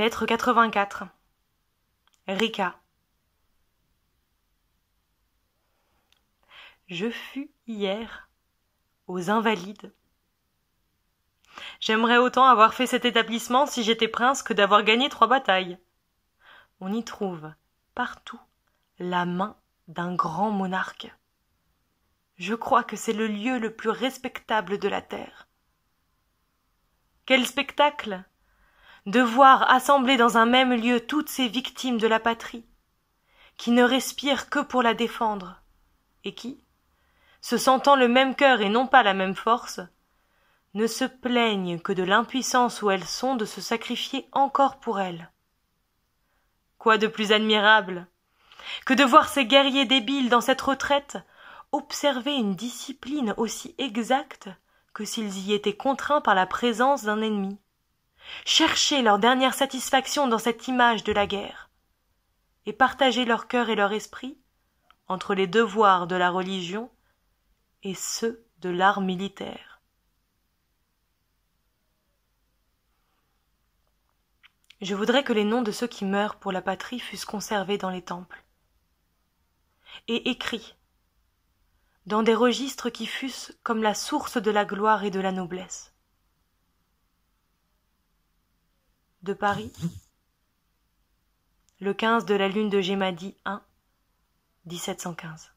Lettre 84 Rica Je fus hier aux Invalides. J'aimerais autant avoir fait cet établissement si j'étais prince que d'avoir gagné trois batailles. On y trouve partout la main d'un grand monarque. Je crois que c'est le lieu le plus respectable de la terre. Quel spectacle de voir assemblées dans un même lieu toutes ces victimes de la patrie, qui ne respirent que pour la défendre, et qui, se sentant le même cœur et non pas la même force, ne se plaignent que de l'impuissance où elles sont de se sacrifier encore pour elles. Quoi de plus admirable que de voir ces guerriers débiles dans cette retraite observer une discipline aussi exacte que s'ils y étaient contraints par la présence d'un ennemi chercher leur dernière satisfaction dans cette image de la guerre, et partager leur cœur et leur esprit entre les devoirs de la religion et ceux de l'art militaire. Je voudrais que les noms de ceux qui meurent pour la patrie fussent conservés dans les temples et écrits dans des registres qui fussent comme la source de la gloire et de la noblesse. Paris Le 15 de la lune de Gemadi 1 1715